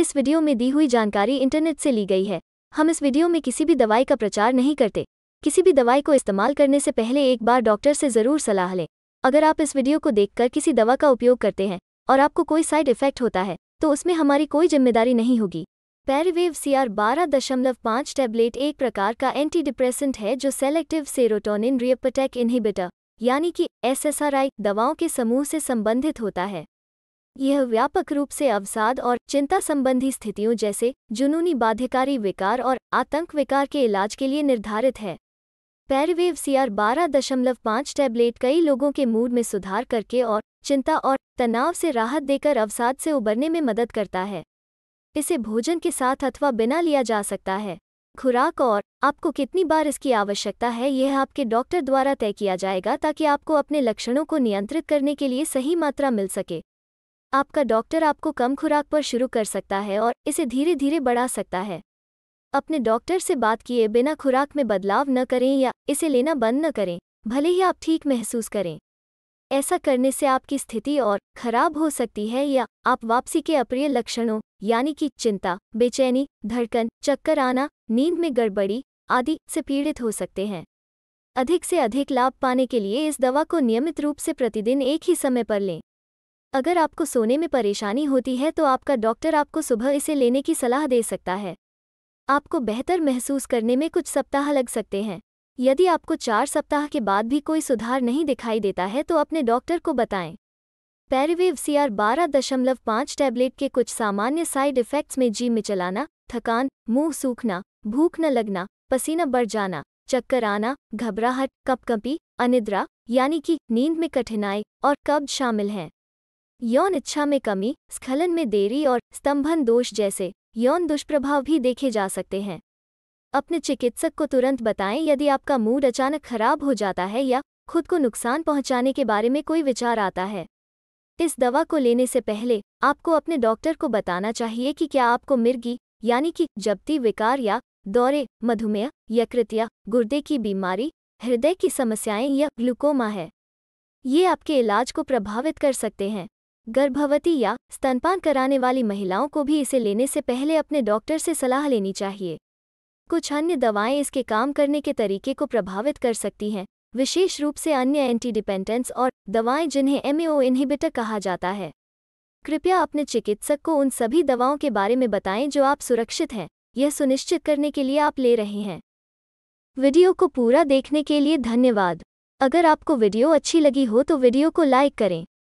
इस वीडियो में दी हुई जानकारी इंटरनेट से ली गई है हम इस वीडियो में किसी भी दवाई का प्रचार नहीं करते किसी भी दवाई को इस्तेमाल करने से पहले एक बार डॉक्टर से ज़रूर सलाह लें अगर आप इस वीडियो को देखकर किसी दवा का उपयोग करते हैं और आपको कोई साइड इफेक्ट होता है तो उसमें हमारी कोई जिम्मेदारी नहीं होगी पैरवेव सी आर बारह दशमलव पाँच टैबलेट एक प्रकार का एंटी डिप्रेसेंट है जो सेलेक्टिव सेरोटोनिन रियपटेक इनहिबिटर यानी कि एसएसआरआई दवाओं के समूह से संबंधित होता है यह व्यापक रूप से अवसाद और चिंता संबंधी स्थितियों जैसे जुनूनी बाध्यकारी विकार और आतंक विकार के इलाज के लिए निर्धारित है पैरवेव सीआर बारह दशमलव पाँच टैबलेट कई लोगों के मूड में सुधार करके और चिंता और तनाव से राहत देकर अवसाद से उबरने में मदद करता है इसे भोजन के साथ अथवा बिना लिया जा सकता है खुराक और आपको कितनी बार इसकी आवश्यकता है यह आपके डॉक्टर द्वारा तय किया जाएगा ताकि आपको अपने लक्षणों को नियंत्रित करने के लिए सही मात्रा मिल सके आपका डॉक्टर आपको कम खुराक पर शुरू कर सकता है और इसे धीरे धीरे बढ़ा सकता है अपने डॉक्टर से बात किए बिना खुराक में बदलाव न करें या इसे लेना बंद न करें भले ही आप ठीक महसूस करें ऐसा करने से आपकी स्थिति और खराब हो सकती है या आप वापसी के अप्रिय लक्षणों यानी कि चिंता बेचैनी धड़कन चक्कर आना नींद में गड़बड़ी आदि से पीड़ित हो सकते हैं अधिक से अधिक लाभ पाने के लिए इस दवा को नियमित रूप से प्रतिदिन एक ही समय पर लें अगर आपको सोने में परेशानी होती है तो आपका डॉक्टर आपको सुबह इसे लेने की सलाह दे सकता है आपको बेहतर महसूस करने में कुछ सप्ताह लग सकते हैं यदि आपको चार सप्ताह के बाद भी कोई सुधार नहीं दिखाई देता है तो अपने डॉक्टर को बताएं पैरिवेव सी आर बारह दशमलव पाँच टैबलेट के कुछ सामान्य साइड इफ़ेक्ट्स में जी मिचलाना थकान मुंह सूखना भूख न लगना पसीना बढ़ जाना चक्कर आना घबराहट कपकपी अनिद्रा यानी कि नींद में कठिनाई और कब्ज शामिल हैं यौन इच्छा में कमी स्खलन में देरी और स्तंभन दोष जैसे यौन दुष्प्रभाव भी देखे जा सकते हैं अपने चिकित्सक को तुरंत बताएं यदि आपका मूड अचानक खराब हो जाता है या खुद को नुकसान पहुंचाने के बारे में कोई विचार आता है इस दवा को लेने से पहले आपको अपने डॉक्टर को बताना चाहिए कि क्या आपको मिर्गी यानी कि जबती विकार या दौरे मधुमेह यकृतिया गुर्दे की बीमारी हृदय की समस्याएं या ग्लूकोमा है ये आपके इलाज को प्रभावित कर सकते हैं गर्भवती या स्तनपान कराने वाली महिलाओं को भी इसे लेने से पहले अपने डॉक्टर से सलाह लेनी चाहिए कुछ अन्य दवाएं इसके काम करने के तरीके को प्रभावित कर सकती हैं विशेष रूप से अन्य एंटीडिपेंडेंट्स और दवाएं जिन्हें एमएओ इनहिबिटर कहा जाता है कृपया अपने चिकित्सक को उन सभी दवाओं के बारे में बताएं जो आप सुरक्षित हैं यह सुनिश्चित करने के लिए आप ले रहे हैं वीडियो को पूरा देखने के लिए धन्यवाद अगर आपको वीडियो अच्छी लगी हो तो वीडियो को लाइक करें